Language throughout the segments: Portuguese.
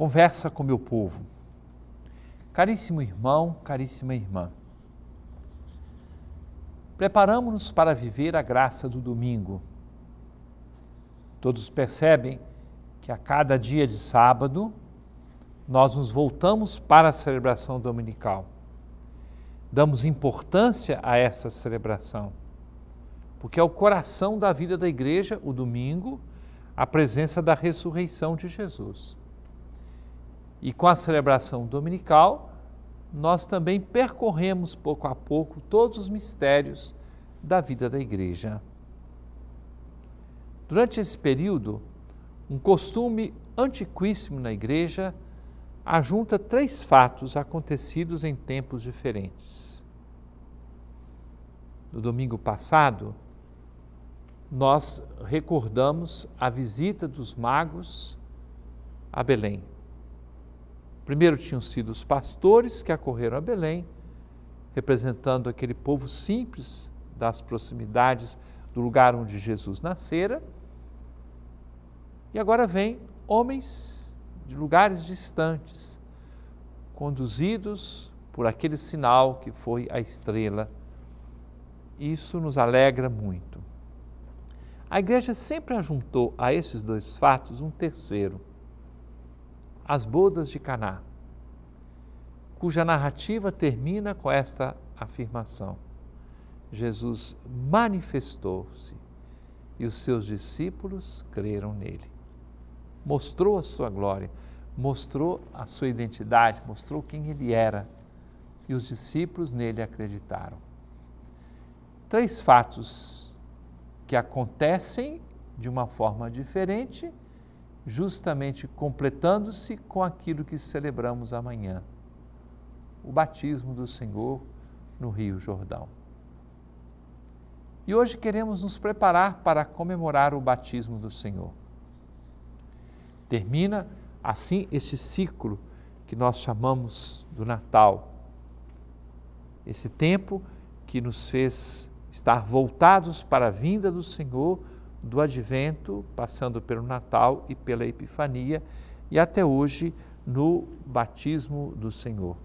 Conversa com meu povo. Caríssimo irmão, caríssima irmã, preparamos-nos para viver a graça do domingo. Todos percebem que a cada dia de sábado nós nos voltamos para a celebração dominical. Damos importância a essa celebração, porque é o coração da vida da igreja, o domingo, a presença da ressurreição de Jesus. E com a celebração dominical, nós também percorremos pouco a pouco todos os mistérios da vida da igreja. Durante esse período, um costume antiquíssimo na igreja ajunta três fatos acontecidos em tempos diferentes. No domingo passado, nós recordamos a visita dos magos a Belém. Primeiro tinham sido os pastores que acorreram a Belém, representando aquele povo simples das proximidades do lugar onde Jesus nascera. E agora vem homens de lugares distantes, conduzidos por aquele sinal que foi a estrela. Isso nos alegra muito. A igreja sempre ajuntou a esses dois fatos um terceiro, as bodas de Caná, cuja narrativa termina com esta afirmação: Jesus manifestou-se e os seus discípulos creram nele. Mostrou a sua glória, mostrou a sua identidade, mostrou quem ele era e os discípulos nele acreditaram. Três fatos que acontecem de uma forma diferente justamente completando-se com aquilo que celebramos amanhã, o batismo do Senhor no Rio Jordão. E hoje queremos nos preparar para comemorar o batismo do Senhor. Termina assim este ciclo que nós chamamos do Natal. Esse tempo que nos fez estar voltados para a vinda do Senhor do Advento, passando pelo Natal e pela Epifania e até hoje no batismo do Senhor.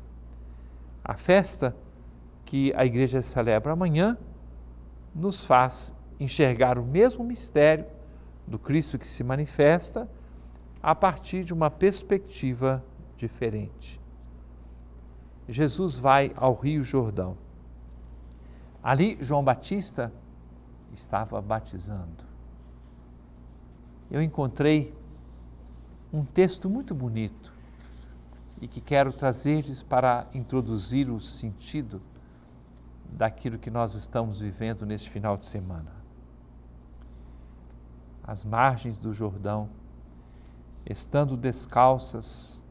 A festa que a igreja celebra amanhã nos faz enxergar o mesmo mistério do Cristo que se manifesta a partir de uma perspectiva diferente. Jesus vai ao Rio Jordão. Ali, João Batista estava batizando eu encontrei um texto muito bonito e que quero trazer-lhes para introduzir o sentido daquilo que nós estamos vivendo neste final de semana. As margens do Jordão, estando descalças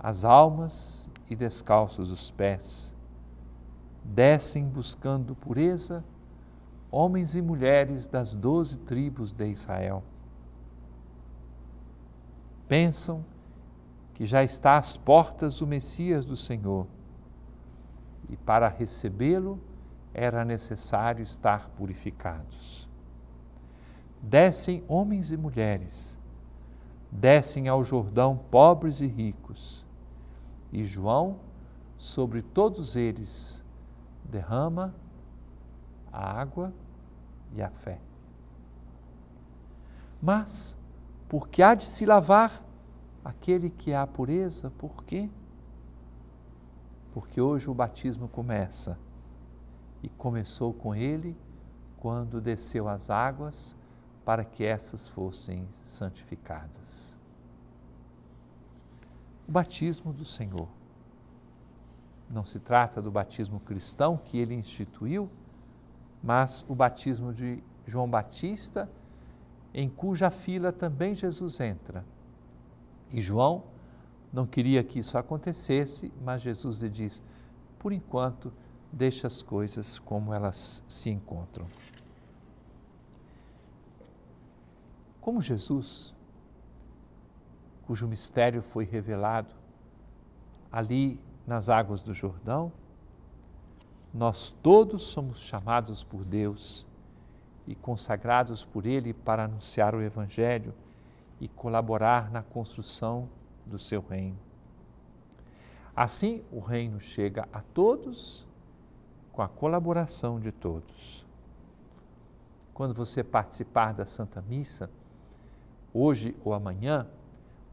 as almas e descalços os pés, descem buscando pureza e homens e mulheres das doze tribos de Israel. Pensam que já está às portas o Messias do Senhor e para recebê-lo era necessário estar purificados. Descem homens e mulheres, descem ao Jordão pobres e ricos, e João, sobre todos eles, derrama a água e a fé. Mas, porque há de se lavar aquele que há pureza, por quê? Porque hoje o batismo começa e começou com ele quando desceu as águas para que essas fossem santificadas. O batismo do Senhor. Não se trata do batismo cristão que ele instituiu, mas o batismo de João Batista, em cuja fila também Jesus entra. E João não queria que isso acontecesse, mas Jesus lhe diz: por enquanto, deixa as coisas como elas se encontram. Como Jesus, cujo mistério foi revelado ali nas águas do Jordão, nós todos somos chamados por Deus e consagrados por Ele para anunciar o Evangelho e colaborar na construção do seu reino. Assim, o reino chega a todos com a colaboração de todos. Quando você participar da Santa Missa, hoje ou amanhã,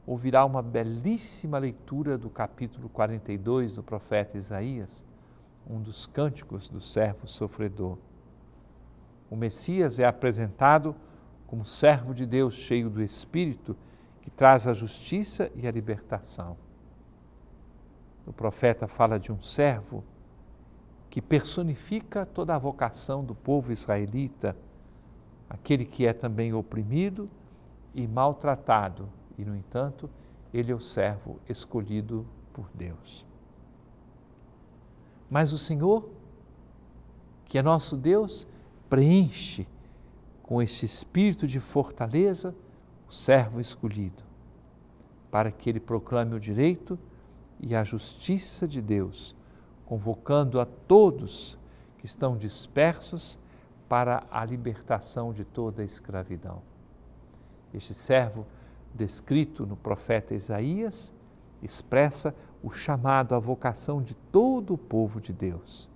ouvirá uma belíssima leitura do capítulo 42 do profeta Isaías um dos cânticos do servo sofredor. O Messias é apresentado como servo de Deus cheio do Espírito, que traz a justiça e a libertação. O profeta fala de um servo que personifica toda a vocação do povo israelita, aquele que é também oprimido e maltratado, e no entanto, ele é o servo escolhido por Deus. Mas o Senhor, que é nosso Deus, preenche com este espírito de fortaleza o servo escolhido, para que ele proclame o direito e a justiça de Deus, convocando a todos que estão dispersos para a libertação de toda a escravidão. Este servo, descrito no profeta Isaías, expressa o chamado, a vocação de todo o povo de Deus.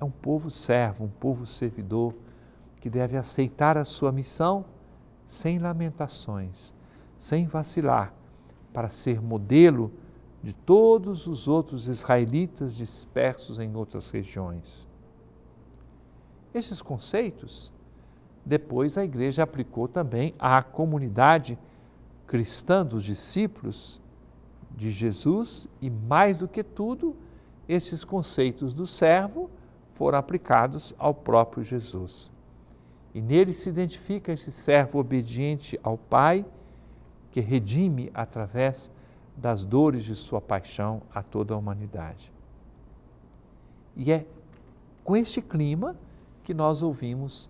É um povo servo, um povo servidor que deve aceitar a sua missão sem lamentações, sem vacilar, para ser modelo de todos os outros israelitas dispersos em outras regiões. Esses conceitos, depois a igreja aplicou também à comunidade cristã dos discípulos de Jesus e, mais do que tudo, esses conceitos do servo foram aplicados ao próprio Jesus. E nele se identifica esse servo obediente ao Pai, que redime através das dores de sua paixão a toda a humanidade. E é com este clima que nós ouvimos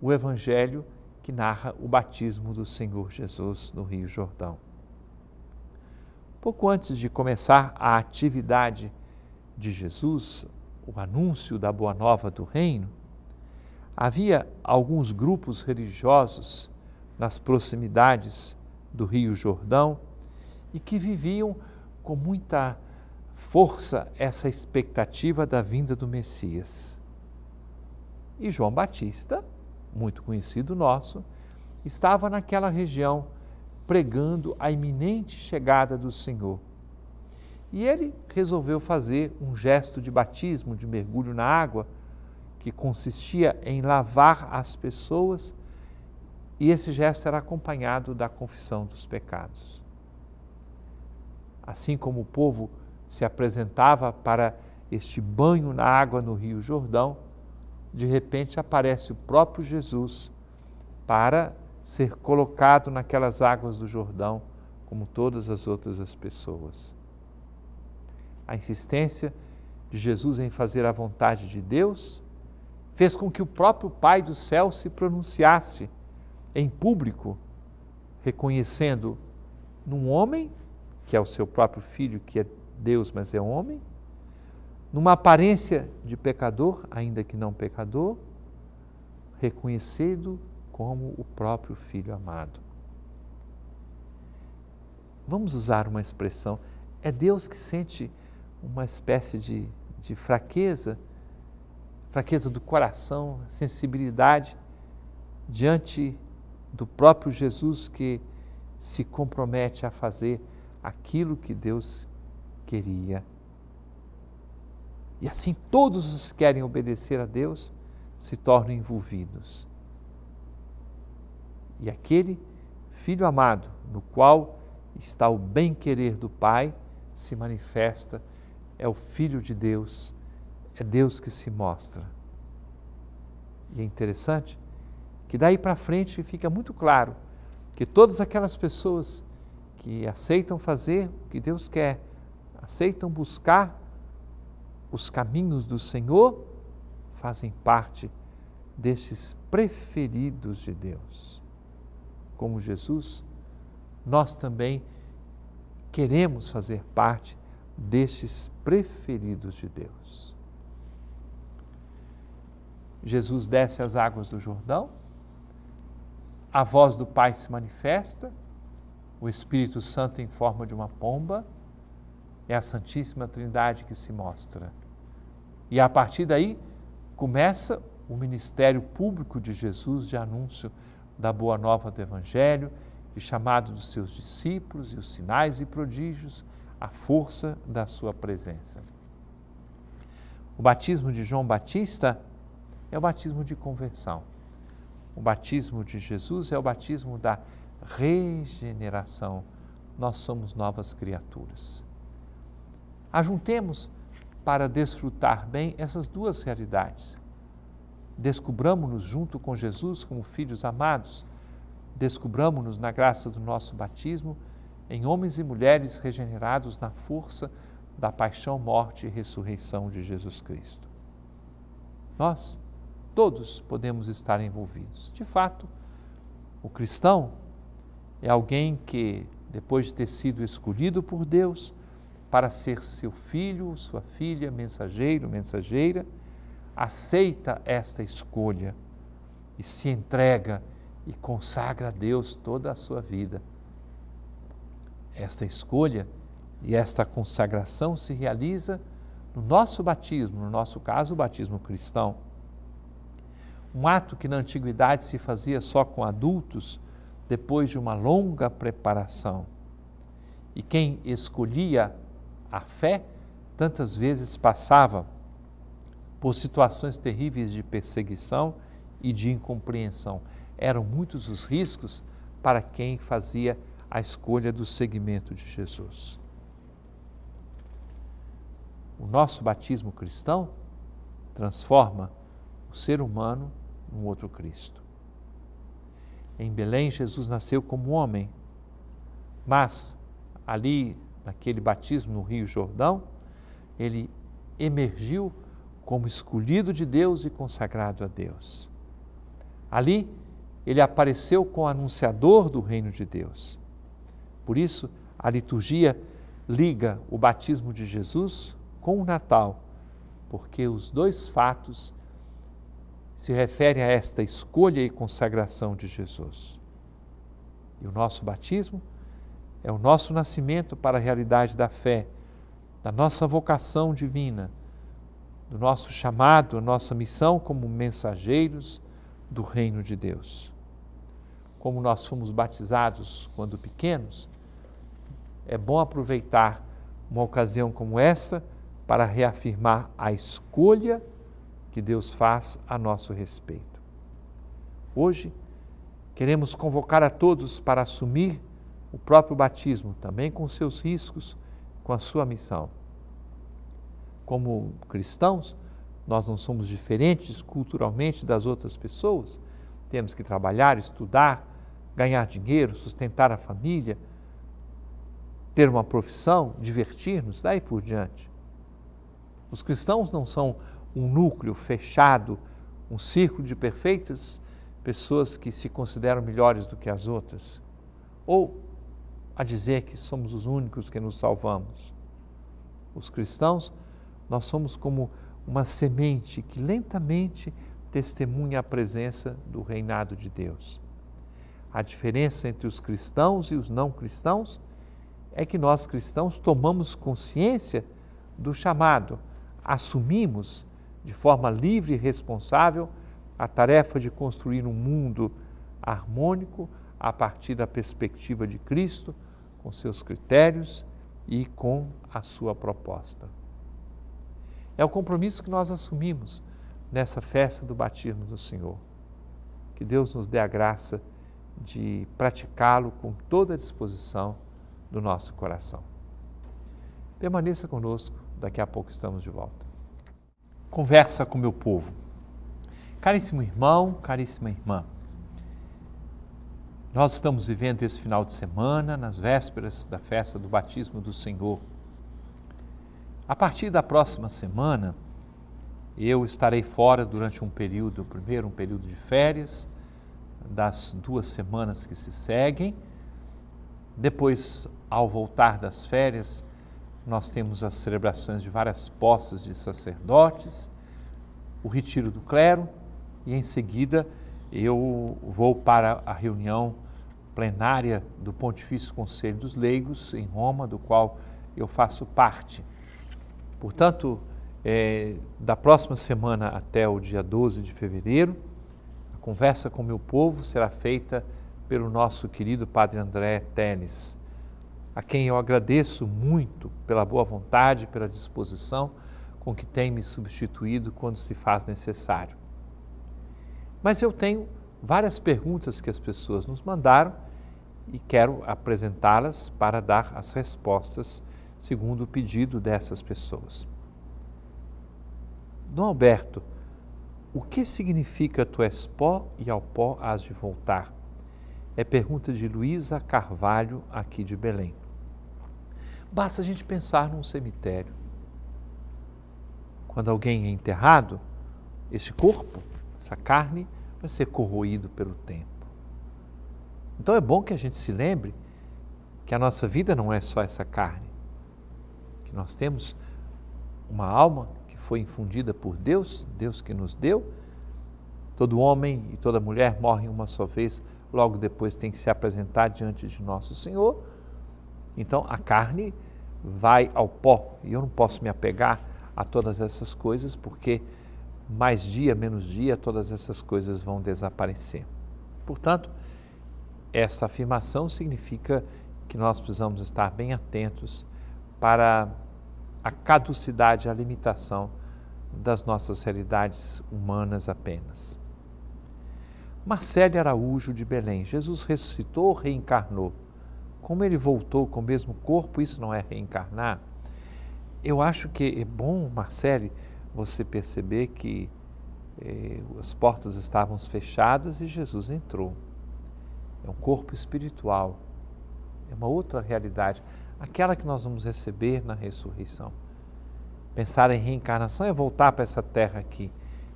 o Evangelho que narra o batismo do Senhor Jesus no Rio Jordão. Pouco antes de começar a atividade de Jesus, o anúncio da Boa Nova do Reino, havia alguns grupos religiosos nas proximidades do Rio Jordão e que viviam com muita força essa expectativa da vinda do Messias. E João Batista, muito conhecido nosso, estava naquela região pregando a iminente chegada do Senhor. E ele resolveu fazer um gesto de batismo, de mergulho na água, que consistia em lavar as pessoas, e esse gesto era acompanhado da confissão dos pecados. Assim como o povo se apresentava para este banho na água no Rio Jordão, de repente aparece o próprio Jesus para ser colocado naquelas águas do Jordão, como todas as outras as pessoas. A insistência de Jesus em fazer a vontade de Deus fez com que o próprio Pai do céu se pronunciasse em público, reconhecendo num homem, que é o seu próprio filho, que é Deus, mas é homem, numa aparência de pecador, ainda que não pecador, reconhecido como o próprio filho amado. Vamos usar uma expressão, é Deus que sente uma espécie de, de fraqueza, fraqueza do coração, sensibilidade diante do próprio Jesus que se compromete a fazer aquilo que Deus queria. E assim todos os que querem obedecer a Deus se tornam envolvidos e aquele filho amado, no qual está o bem-querer do Pai, se manifesta, é o Filho de Deus, é Deus que se mostra. E é interessante que daí para frente fica muito claro que todas aquelas pessoas que aceitam fazer o que Deus quer, aceitam buscar os caminhos do Senhor, fazem parte desses preferidos de Deus como Jesus, nós também queremos fazer parte destes preferidos de Deus. Jesus desce às águas do Jordão, a voz do Pai se manifesta, o Espírito Santo em forma de uma pomba, é a Santíssima Trindade que se mostra. E a partir daí começa o ministério público de Jesus de anúncio da boa nova do Evangelho e chamado dos seus discípulos e os sinais e prodígios, a força da sua presença. O batismo de João Batista é o batismo de conversão. O batismo de Jesus é o batismo da regeneração. Nós somos novas criaturas. Ajuntemos para desfrutar bem essas duas realidades Descubramos-nos junto com Jesus como filhos amados. Descubramos-nos na graça do nosso batismo, em homens e mulheres regenerados na força da paixão, morte e ressurreição de Jesus Cristo. Nós, todos, podemos estar envolvidos. De fato, o cristão é alguém que, depois de ter sido escolhido por Deus para ser seu filho, sua filha, mensageiro, mensageira, aceita esta escolha e se entrega e consagra a Deus toda a sua vida. Esta escolha e esta consagração se realiza no nosso batismo, no nosso caso, o batismo cristão. Um ato que na antiguidade se fazia só com adultos, depois de uma longa preparação. E quem escolhia a fé, tantas vezes passava por situações terríveis de perseguição e de incompreensão. Eram muitos os riscos para quem fazia a escolha do seguimento de Jesus. O nosso batismo cristão transforma o ser humano num outro Cristo. Em Belém, Jesus nasceu como homem, mas ali, naquele batismo no Rio Jordão, ele emergiu como escolhido de Deus e consagrado a Deus. Ali, ele apareceu como anunciador do reino de Deus. Por isso, a liturgia liga o batismo de Jesus com o Natal, porque os dois fatos se referem a esta escolha e consagração de Jesus. E o nosso batismo é o nosso nascimento para a realidade da fé, da nossa vocação divina do nosso chamado, a nossa missão como mensageiros do reino de Deus. Como nós fomos batizados quando pequenos, é bom aproveitar uma ocasião como essa para reafirmar a escolha que Deus faz a nosso respeito. Hoje, queremos convocar a todos para assumir o próprio batismo, também com seus riscos, com a sua missão como cristãos, nós não somos diferentes culturalmente das outras pessoas, temos que trabalhar, estudar, ganhar dinheiro, sustentar a família, ter uma profissão, divertir-nos, daí por diante. Os cristãos não são um núcleo fechado, um círculo de perfeitas pessoas que se consideram melhores do que as outras, ou a dizer que somos os únicos que nos salvamos. Os cristãos nós somos como uma semente que lentamente testemunha a presença do reinado de Deus. A diferença entre os cristãos e os não cristãos é que nós cristãos tomamos consciência do chamado, assumimos de forma livre e responsável a tarefa de construir um mundo harmônico a partir da perspectiva de Cristo, com seus critérios e com a sua proposta. É o compromisso que nós assumimos nessa festa do batismo do Senhor. Que Deus nos dê a graça de praticá-lo com toda a disposição do nosso coração. Permaneça conosco, daqui a pouco estamos de volta. Conversa com meu povo. Caríssimo irmão, caríssima irmã, nós estamos vivendo esse final de semana, nas vésperas da festa do batismo do Senhor. A partir da próxima semana, eu estarei fora durante um período, primeiro um período de férias, das duas semanas que se seguem. Depois, ao voltar das férias, nós temos as celebrações de várias posses de sacerdotes, o retiro do clero e em seguida eu vou para a reunião plenária do Pontifício Conselho dos Leigos em Roma, do qual eu faço parte. Portanto, é, da próxima semana até o dia 12 de fevereiro, a conversa com o meu povo será feita pelo nosso querido Padre André Teles, a quem eu agradeço muito pela boa vontade, pela disposição com que tem me substituído quando se faz necessário. Mas eu tenho várias perguntas que as pessoas nos mandaram e quero apresentá-las para dar as respostas segundo o pedido dessas pessoas. Dom Alberto, o que significa tu és pó e ao pó has de voltar? É pergunta de Luísa Carvalho, aqui de Belém. Basta a gente pensar num cemitério. Quando alguém é enterrado, esse corpo, essa carne, vai ser corroído pelo tempo. Então é bom que a gente se lembre que a nossa vida não é só essa carne que nós temos uma alma que foi infundida por Deus, Deus que nos deu. Todo homem e toda mulher morrem uma só vez, logo depois tem que se apresentar diante de nosso Senhor. Então a carne vai ao pó e eu não posso me apegar a todas essas coisas porque mais dia, menos dia, todas essas coisas vão desaparecer. Portanto, essa afirmação significa que nós precisamos estar bem atentos para a caducidade, a limitação das nossas realidades humanas apenas. Marcelo Araújo de Belém, Jesus ressuscitou, reencarnou. Como ele voltou com o mesmo corpo, isso não é reencarnar? Eu acho que é bom, Marcele, você perceber que eh, as portas estavam fechadas e Jesus entrou. É um corpo espiritual, é uma outra realidade aquela que nós vamos receber na ressurreição. Pensar em reencarnação é voltar para essa terra aqui.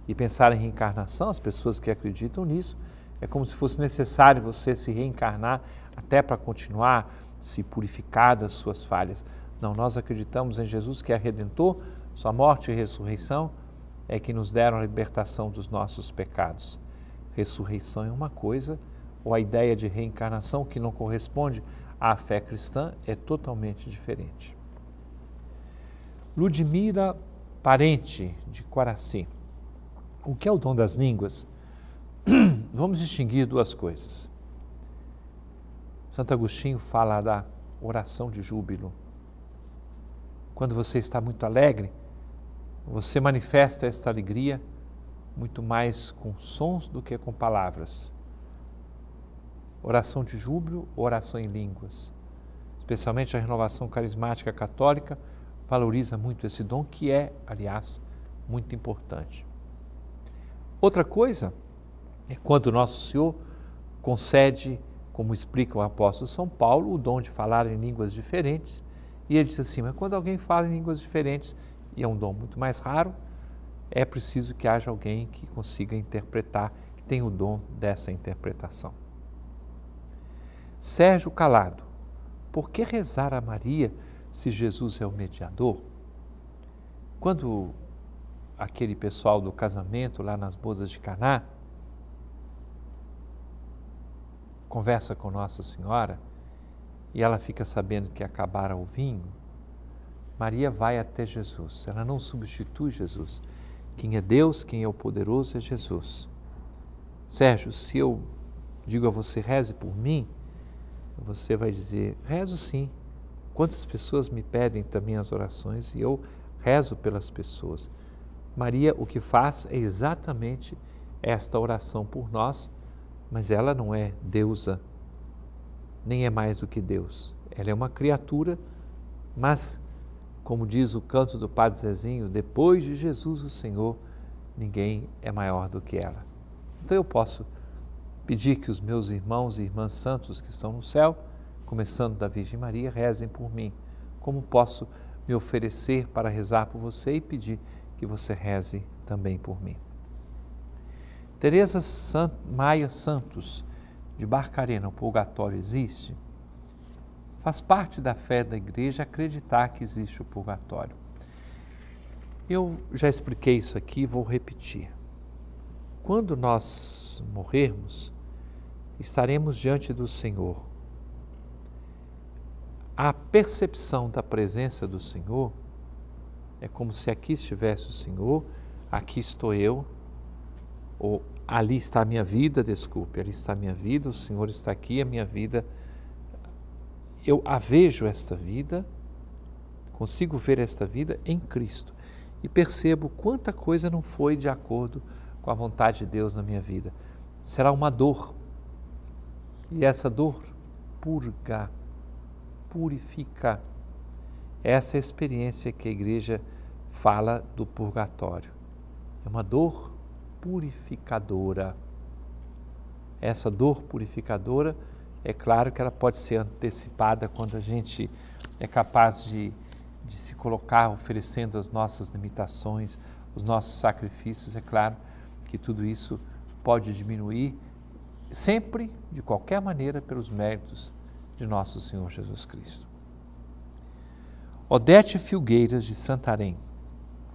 E pensar em reencarnação, as pessoas que acreditam nisso, é como se fosse necessário você se reencarnar até para continuar se purificar das suas falhas. Não, nós acreditamos em Jesus que é redentor, sua morte e ressurreição é que nos deram a libertação dos nossos pecados. Ressurreição é uma coisa, ou a ideia de reencarnação que não corresponde a fé cristã é totalmente diferente. Ludmira Parente, de Quaraci. O que é o dom das línguas? Vamos distinguir duas coisas. Santo Agostinho fala da oração de júbilo. Quando você está muito alegre, você manifesta esta alegria muito mais com sons do que com palavras oração de júbilo, oração em línguas. Especialmente a renovação carismática católica valoriza muito esse dom, que é, aliás, muito importante. Outra coisa é quando o Nosso Senhor concede, como explica o apóstolo São Paulo, o dom de falar em línguas diferentes. E ele diz assim: mas quando alguém fala em línguas diferentes, e é um dom muito mais raro, é preciso que haja alguém que consiga interpretar, que tenha o dom dessa interpretação. Sérgio Calado, por que rezar a Maria se Jesus é o mediador? Quando aquele pessoal do casamento lá nas bodas de Caná conversa com Nossa Senhora e ela fica sabendo que acabara o vinho, Maria vai até Jesus. Ela não substitui Jesus. Quem é Deus, quem é o poderoso é Jesus. Sérgio, se eu digo a você, reze por mim, você vai dizer: rezo sim. Quantas pessoas me pedem também as orações e eu rezo pelas pessoas. Maria o que faz é exatamente esta oração por nós, mas ela não é deusa, nem é mais do que Deus. Ela é uma criatura, mas, como diz o canto do Padre Zezinho, depois de Jesus o Senhor, ninguém é maior do que ela. Então eu posso Pedi que os meus irmãos e irmãs santos que estão no céu, começando da Virgem Maria, rezem por mim. Como posso me oferecer para rezar por você e pedir que você reze também por mim. Teresa Sant Maia Santos, de Barcarena, o purgatório existe? Faz parte da fé da igreja acreditar que existe o purgatório. Eu já expliquei isso aqui, vou repetir. Quando nós morrermos, estaremos diante do Senhor. A percepção da presença do Senhor é como se aqui estivesse o Senhor, aqui estou eu, ou ali está a minha vida, desculpe, ali está a minha vida, o Senhor está aqui, a minha vida. Eu a vejo esta vida, consigo ver esta vida em Cristo e percebo quanta coisa não foi de acordo com a vontade de Deus na minha vida. Será uma dor e essa dor purga, purifica. Essa é a experiência que a igreja fala do purgatório. É uma dor purificadora. Essa dor purificadora, é claro que ela pode ser antecipada quando a gente é capaz de, de se colocar oferecendo as nossas limitações, os nossos sacrifícios. É claro que tudo isso pode diminuir sempre, de qualquer maneira, pelos méritos de nosso Senhor Jesus Cristo. Odete Filgueiras de Santarém.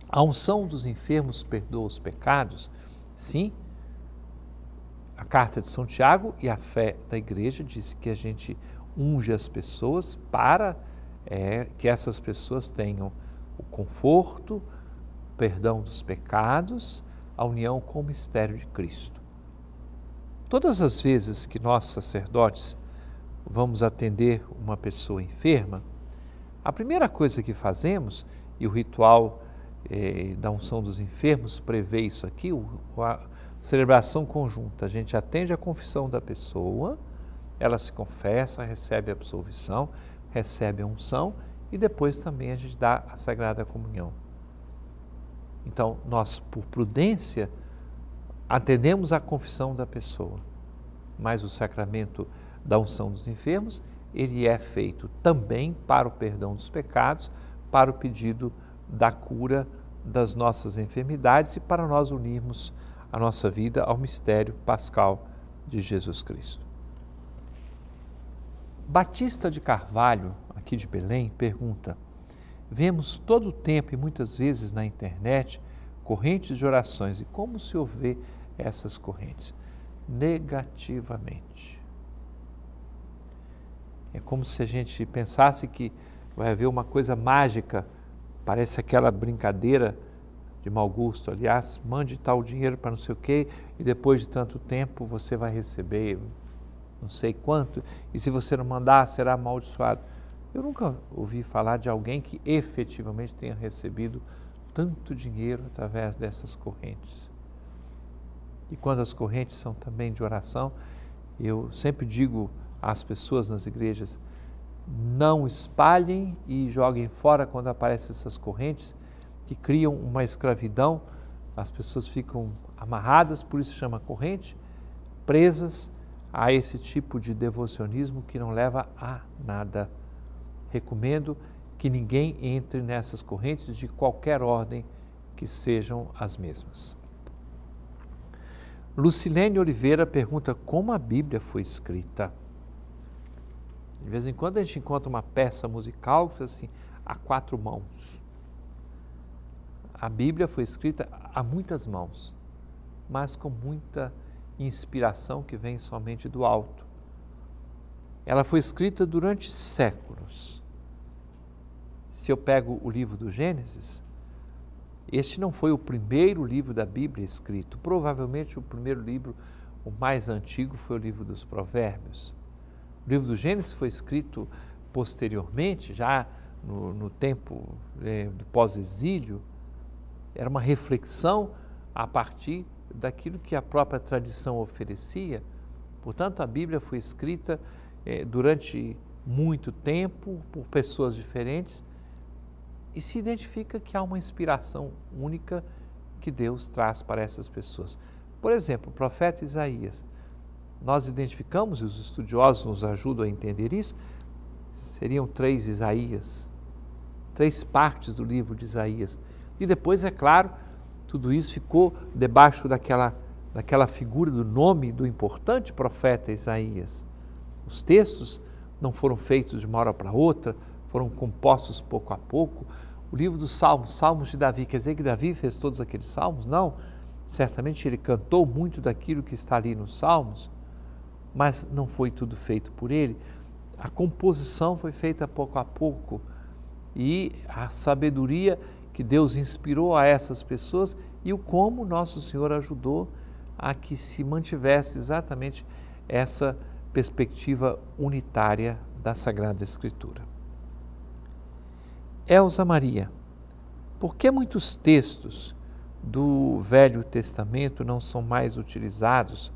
A unção dos enfermos perdoa os pecados? Sim. A carta de São Tiago e a fé da igreja diz que a gente unge as pessoas para é, que essas pessoas tenham o conforto, o perdão dos pecados, a união com o mistério de Cristo. Todas as vezes que nós sacerdotes vamos atender uma pessoa enferma, a primeira coisa que fazemos, e o ritual eh, da unção dos enfermos prevê isso aqui, o, a celebração conjunta. A gente atende a confissão da pessoa, ela se confessa, recebe a absolvição, recebe a unção e depois também a gente dá a Sagrada Comunhão. Então, nós, por prudência, atendemos à confissão da pessoa, mas o sacramento da unção dos enfermos, ele é feito também para o perdão dos pecados, para o pedido da cura das nossas enfermidades e para nós unirmos a nossa vida ao mistério pascal de Jesus Cristo. Batista de Carvalho, aqui de Belém, pergunta: Vemos todo o tempo e muitas vezes na internet correntes de orações e como se senhor essas correntes negativamente. É como se a gente pensasse que vai haver uma coisa mágica, parece aquela brincadeira de mau gosto, aliás, mande tal dinheiro para não sei o quê e depois de tanto tempo você vai receber não sei quanto, e se você não mandar, será amaldiçoado. Eu nunca ouvi falar de alguém que efetivamente tenha recebido tanto dinheiro através dessas correntes e quando as correntes são também de oração, eu sempre digo às pessoas nas igrejas: não espalhem e joguem fora quando aparecem essas correntes que criam uma escravidão. As pessoas ficam amarradas, por isso chama corrente, presas a esse tipo de devocionismo que não leva a nada. Recomendo que ninguém entre nessas correntes de qualquer ordem que sejam as mesmas. Lucilene Oliveira pergunta como a Bíblia foi escrita. De vez em quando a gente encontra uma peça musical que assim, a quatro mãos. A Bíblia foi escrita a muitas mãos, mas com muita inspiração que vem somente do alto. Ela foi escrita durante séculos. Se eu pego o livro do Gênesis, este não foi o primeiro livro da Bíblia escrito. Provavelmente o primeiro livro, o mais antigo, foi o livro dos Provérbios. O livro do Gênesis foi escrito posteriormente, já no, no tempo é, do pós-exílio. Era uma reflexão a partir daquilo que a própria tradição oferecia. Portanto, a Bíblia foi escrita é, durante muito tempo por pessoas diferentes e se identifica que há uma inspiração única que Deus traz para essas pessoas. Por exemplo, o profeta Isaías. Nós identificamos, e os estudiosos nos ajudam a entender isso, seriam três Isaías, três partes do livro de Isaías. E depois, é claro, tudo isso ficou debaixo daquela, daquela figura do nome do importante profeta Isaías. Os textos não foram feitos de uma hora para outra, foram compostos pouco a pouco. O livro dos Salmos, Salmos de Davi, quer dizer que Davi fez todos aqueles salmos? Não. Certamente ele cantou muito daquilo que está ali nos Salmos, mas não foi tudo feito por ele. A composição foi feita pouco a pouco e a sabedoria que Deus inspirou a essas pessoas e o como Nosso Senhor ajudou a que se mantivesse exatamente essa perspectiva unitária da Sagrada Escritura. Elza Maria, por que muitos textos do Velho Testamento não são mais utilizados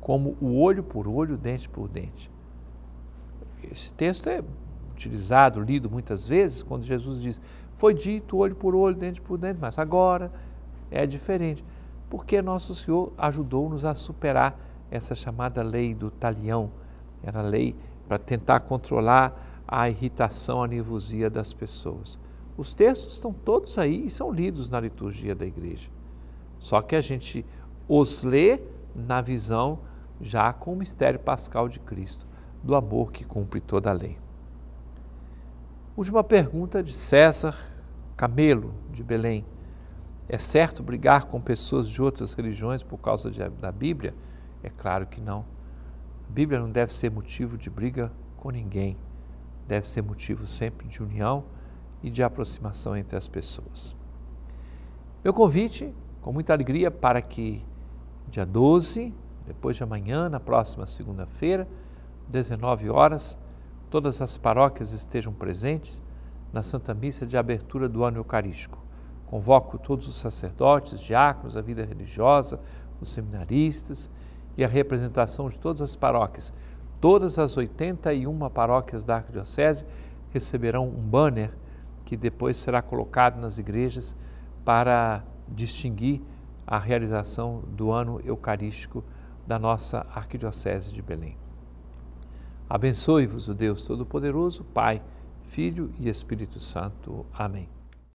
como o olho por olho, dente por dente? Esse texto é utilizado, lido muitas vezes, quando Jesus diz: Foi dito olho por olho, dente por dente, mas agora é diferente. Porque Nosso Senhor ajudou-nos a superar essa chamada lei do talião, era a lei para tentar controlar a irritação, a nervosia das pessoas. Os textos estão todos aí e são lidos na liturgia da igreja. Só que a gente os lê na visão já com o mistério pascal de Cristo, do amor que cumpre toda a lei. Última pergunta de César Camelo, de Belém. É certo brigar com pessoas de outras religiões por causa de, da Bíblia? É claro que não. A Bíblia não deve ser motivo de briga com ninguém deve ser motivo sempre de união e de aproximação entre as pessoas. Meu convite, com muita alegria, para que dia 12, depois de amanhã, na próxima segunda-feira, 19 horas, todas as paróquias estejam presentes na Santa Missa de abertura do ano eucarístico. Convoco todos os sacerdotes, diáconos, a vida religiosa, os seminaristas e a representação de todas as paróquias Todas as 81 paróquias da Arquidiocese receberão um banner que depois será colocado nas igrejas para distinguir a realização do ano eucarístico da nossa Arquidiocese de Belém. Abençoe-vos o Deus Todo-Poderoso, Pai, Filho e Espírito Santo. Amém.